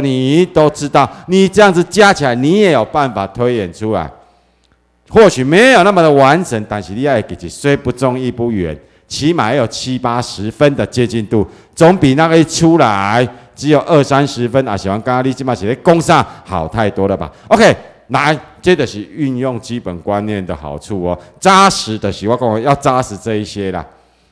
你都知道，你这样子加起来，你也有办法推演出来。或许没有那么的完整，但是你爱给己虽不中亦不远，起码要有七八十分的接近度，总比那个一出来只有二三十分啊，喜欢咖喱嘛，写的功上好太多了吧？OK，来，这个是运用基本观念的好处哦，扎实的喜欢跟我要扎实这一些啦，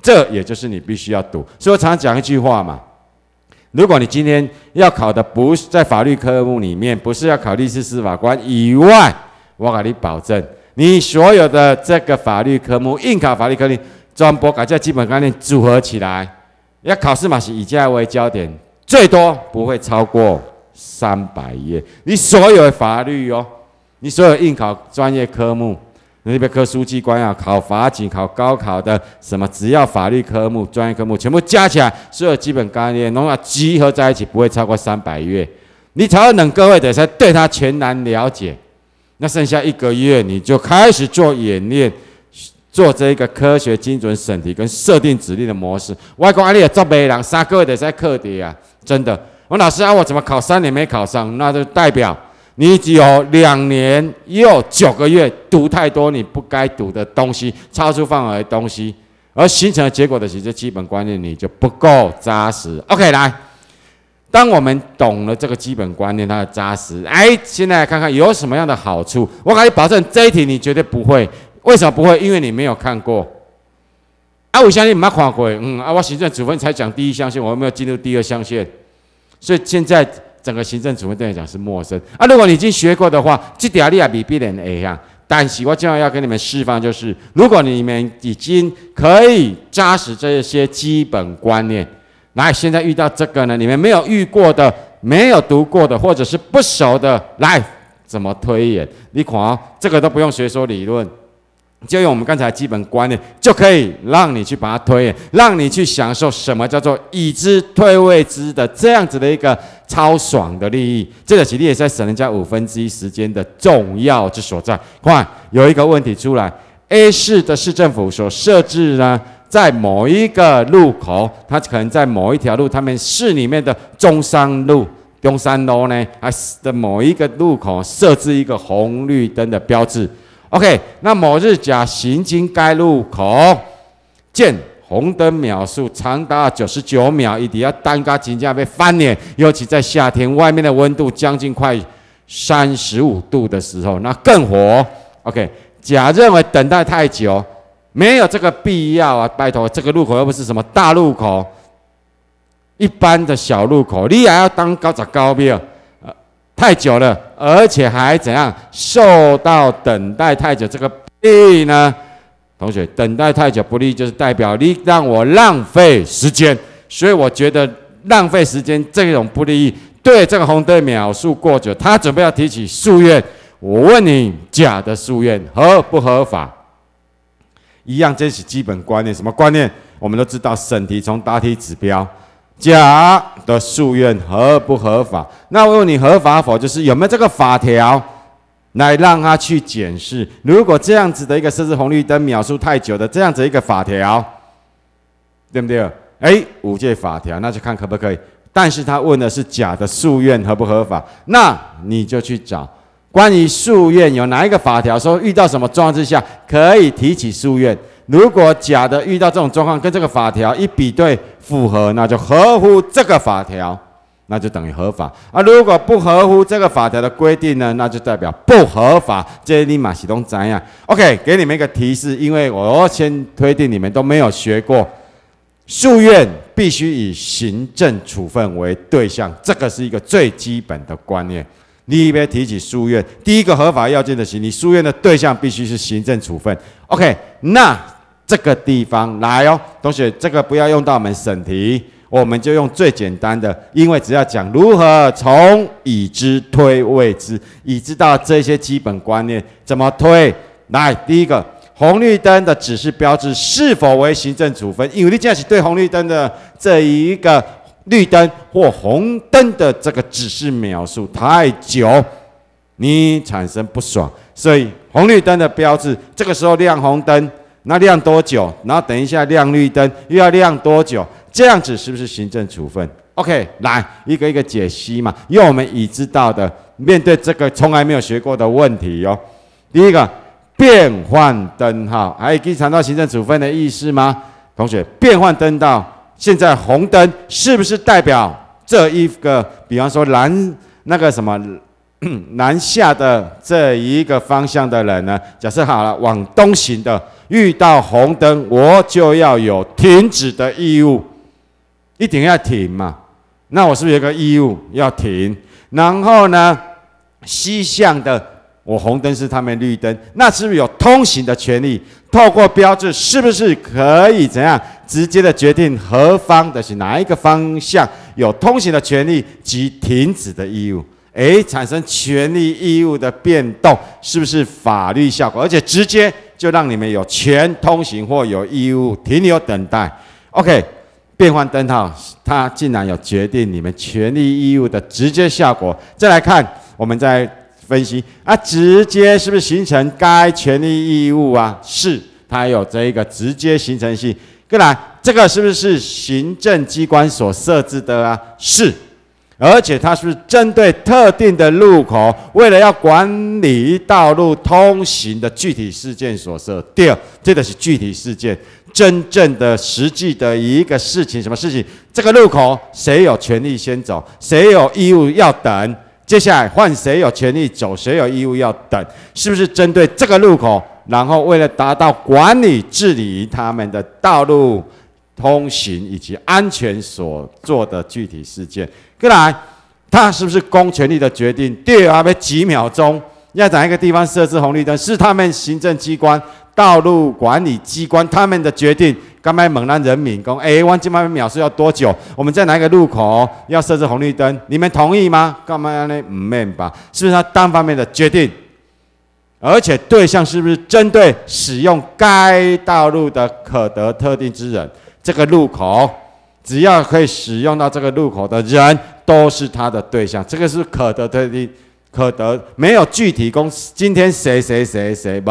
这也就是你必须要读。所以我常常讲一句话嘛。如果你今天要考的不是在法律科目里面，不是要考律师、司法官以外，我给你保证，你所有的这个法律科目应考法律科目，专博改下基本概念组合起来，要考试嘛，是以样为焦点，最多不会超过三百页。你所有的法律哦，你所有应考专业科目。那边科书记官要考法警，考高考的什么？只要法律科目、专业科目全部加起来，所有基本概念，侬要集合在一起，不会超过三百页。你才能各位得在对他全然了解。那剩下一个月，你就开始做演练，做这一个科学精准审题跟设定指令的模式。外公阿利也做背囊，三个得在课底啊，真的。我老师啊，我怎么考三年没考上，那就代表。你只有两年又九个月，读太多你不该读的东西，超出范围的东西，而形成的结果的是，这基本观念你就不够扎实。OK，来，当我们懂了这个基本观念，它的扎实，哎，现在来看看有什么样的好处。我可以保证这一题你绝对不会，为什么不会？因为你没有看过。啊，我相信你们看过，嗯，啊，我行政主分才讲第一象限，我们有进入第二象限，所以现在。整个行政主任对你讲是陌生啊！如果你已经学过的话，这点利亚比别人 A 一样。但是，我今晚要给你们示范，就是如果你们已经可以扎实这些基本观念，来，现在遇到这个呢，你们没有遇过的、没有读过的，或者是不熟的，来，怎么推演？你看，这个都不用学说理论。就用我们刚才基本观念，就可以让你去把它推，让你去享受什么叫做已知推未知的这样子的一个超爽的利益。这个其实也在省人家五分之一时间的重要之所在。快，有一个问题出来：A 市的市政府所设置呢，在某一个路口，它可能在某一条路，他们市里面的中山路、中山路呢，还是的某一个路口设置一个红绿灯的标志。OK，那某日甲行经该路口，见红灯秒数长达九十九秒，一定要耽搁，即将被翻脸。尤其在夏天，外面的温度将近快三十五度的时候，那更火。OK，甲认为等待太久没有这个必要啊，拜托，这个路口又不是什么大路口，一般的小路口，你也要当高十高秒，呃，太久了。而且还怎样受到等待太久这个弊呢？同学，等待太久不利就是代表你让我浪费时间，所以我觉得浪费时间这种不利，对这个红灯描述过久，他准备要提起诉愿。我问你，假的诉愿合不合法？一样，这是基本观念。什么观念？我们都知道，审题从答题指标。甲的诉愿合不合法？那我问你合法否？就是有没有这个法条来让他去检视？如果这样子的一个设置红绿灯秒数太久的这样子一个法条，对不对？哎，五届法条，那就看可不可以。但是他问的是甲的诉愿合不合法？那你就去找关于诉愿有哪一个法条说遇到什么状况之下可以提起诉愿。如果假的遇到这种状况，跟这个法条一比对符合，那就合乎这个法条，那就等于合法。啊，如果不合乎这个法条的规定呢，那就代表不合法。这你马西东怎样？OK，给你们一个提示，因为我先推定你们都没有学过，诉愿必须以行政处分为对象，这个是一个最基本的观念。你边提起诉愿，第一个合法要件的是，你诉愿的对象必须是行政处分。OK，那。这个地方来哦，同学，这个不要用到我们审题，我们就用最简单的，因为只要讲如何从已知推未知，已知道这些基本观念怎么推。来，第一个，红绿灯的指示标志是否为行政处分？因为你现在是对红绿灯的这一个绿灯或红灯的这个指示描述太久，你产生不爽，所以红绿灯的标志，这个时候亮红灯。那亮多久？然后等一下亮绿灯又要亮多久？这样子是不是行政处分？OK，来一个一个解析嘛。用我们已知道的面对这个从来没有学过的问题哟。第一个变换灯号，还以谈到行政处分的意思吗？同学，变换灯到现在红灯，是不是代表这一个，比方说蓝那个什么南 下的这一个方向的人呢？假设好了，往东行的。遇到红灯，我就要有停止的义务，一定要停嘛。那我是不是有个义务要停？然后呢，西向的我红灯是他们绿灯，那是不是有通行的权利？透过标志，是不是可以怎样直接的决定何方的是哪一个方向有通行的权利及停止的义务？诶，产生权利义务的变动，是不是法律效果？而且直接。就让你们有权通行或有义务停留等待。OK，变换灯号，它竟然有决定你们权利义务的直接效果。再来看，我们再分析啊，直接是不是形成该权利义务啊？是，它有这一个直接形成性。再来，这个是不是行政机关所设置的啊？是。而且它是针对特定的路口，为了要管理道路通行的具体事件所设定。这个是具体事件，真正的实际的一个事情。什么事情？这个路口谁有权利先走，谁有义务要等？接下来换谁有权利走，谁有义务要等？是不是针对这个路口？然后为了达到管理治理他们的道路？通行以及安全所做的具体事件，再来，他是不是公权力的决定？第二，还没几秒钟，要在一个地方设置红绿灯，是他们行政机关、道路管理机关他们的决定。刚才猛男人民公，哎，忘记问秒数要多久？我们在哪一个路口要设置红绿灯？你们同意吗？干嘛呢？没吧？是不是他单方面的决定？而且对象是不是针对使用该道路的可得特定之人？这个路口，只要可以使用到这个路口的人，都是他的对象。这个是可得推定，可得没有具体公。司今天谁谁谁谁不？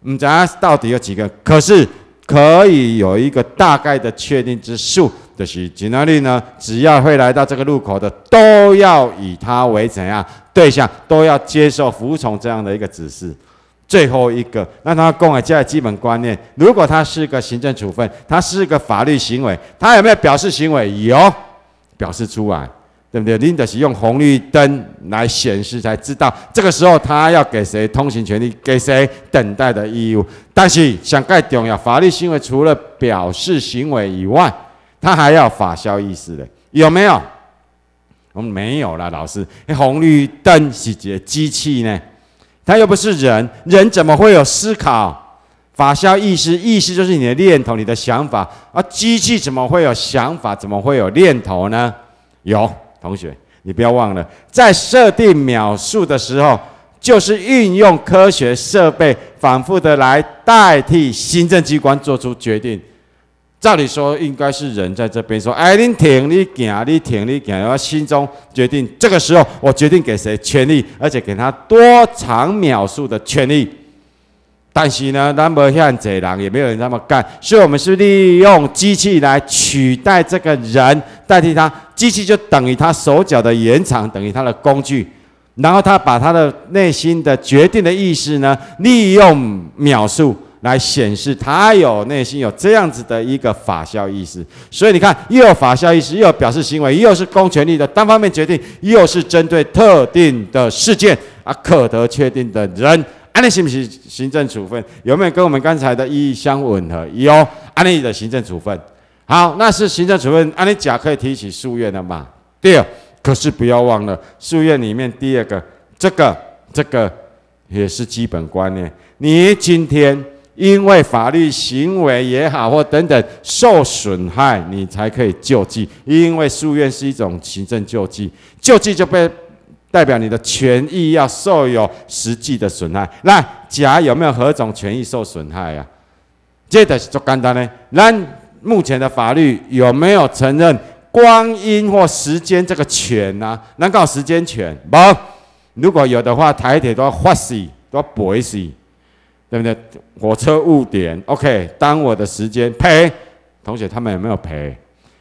你讲到底有几个？可是可以有一个大概的确定之数就是，吉那利呢？只要会来到这个路口的，都要以他为怎样对象，都要接受服从这样的一个指示。最后一个，那他公而这的基本观念，如果他是个行政处分，他是个法律行为，他有没有表示行为？有表示出来，对不对？因是用红绿灯来显示，才知道这个时候他要给谁通行权利，给谁等待的义务。但是，想盖重要，法律行为除了表示行为以外，他还要法效意思的，有没有？我们没有啦，老师，红绿灯是机器呢？他又不是人，人怎么会有思考？法消意识，意识就是你的念头、你的想法。而机器怎么会有想法？怎么会有念头呢？有同学，你不要忘了，在设定秒数的时候，就是运用科学设备，反复的来代替行政机关做出决定。照理说，应该是人在这边说：“哎，你停，你行，你停，你行。”然后心中决定，这个时候我决定给谁权利，而且给他多长秒数的权利。但是呢，那么像这样也没有人那么干，所以我们是利用机器来取代这个人，代替他。机器就等于他手脚的延长，等于他的工具。然后他把他的内心的决定的意思呢，利用秒数。来显示他有内心有这样子的一个法效意思，所以你看，又有法效意思，又有表示行为，又是公权力的单方面决定，又是针对特定的事件啊，可得确定的人，安利是不是行政处分？有没有跟我们刚才的意义相吻合？有安利的行政处分。好，那是行政处分，安利甲可以提起诉愿了嘛？对。可是不要忘了，诉愿里面第二个，这个这个也是基本观念，你今天。因为法律行为也好，或等等受损害，你才可以救济。因为诉愿是一种行政救济，救济就被代表你的权益要受有实际的损害。那甲有没有何种权益受损害呀？这的是做简单呢？那目前的法律有没有承认光阴或时间这个权呢？能告时间权不？如果有的话，台铁都要罚死，都要赔死。对不对？火车误点，OK，耽误的时间赔。同学，他们有没有赔？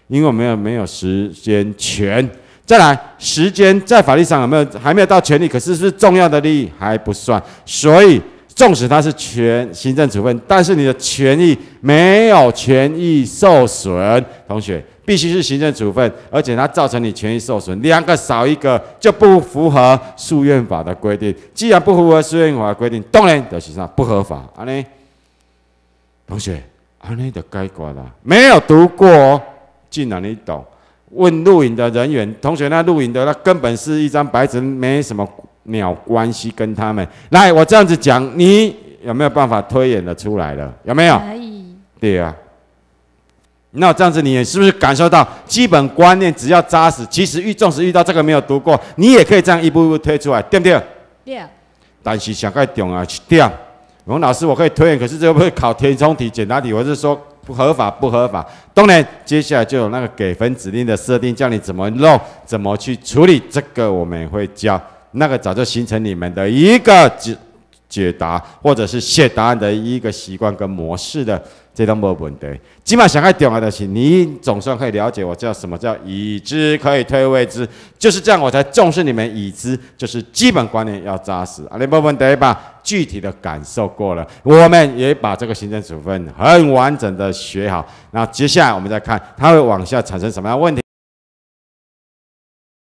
因为我没有没有时间权。再来，时间在法律上有没有还没有到权利？可是是重要的利益还不算。所以，纵使他是权行政处分，但是你的权益没有权益受损。同学。必须是行政处分，而且它造成你权益受损，两个少一个就不符合诉愿法的规定。既然不符合诉愿法的规定，当然就是不合法。阿尼同学，阿尼的该关啦，没有读过，竟然你懂？问录影的人员，同学那录影的，那根本是一张白纸，没什么鸟关系跟他们。来，我这样子讲，你有没有办法推演的出来了？有没有？可以。对啊。那这样子，你是不是感受到基本观念只要扎实？其实遇重视遇到这个没有读过，你也可以这样一步一步推出来，对不对？对。但是想盖点啊，对啊。我们老师我可以推演，可是这个会考填充题、简答题，我是说不合法不合法。当然，接下来就有那个给分指令的设定，叫你怎么弄，怎么去处理这个，我们会教。那个早就形成你们的一个解答或者是写答案的一个习惯跟模式的，这都没问题。起码想要点啊，的，你总算可以了解我叫什么叫已知可以推未知，就是这样我才重视你们已知，就是基本观念要扎实啊。那没问题吧？具体的感受过了，我们也把这个行政处分很完整的学好，那接下来我们再看它会往下产生什么样问题。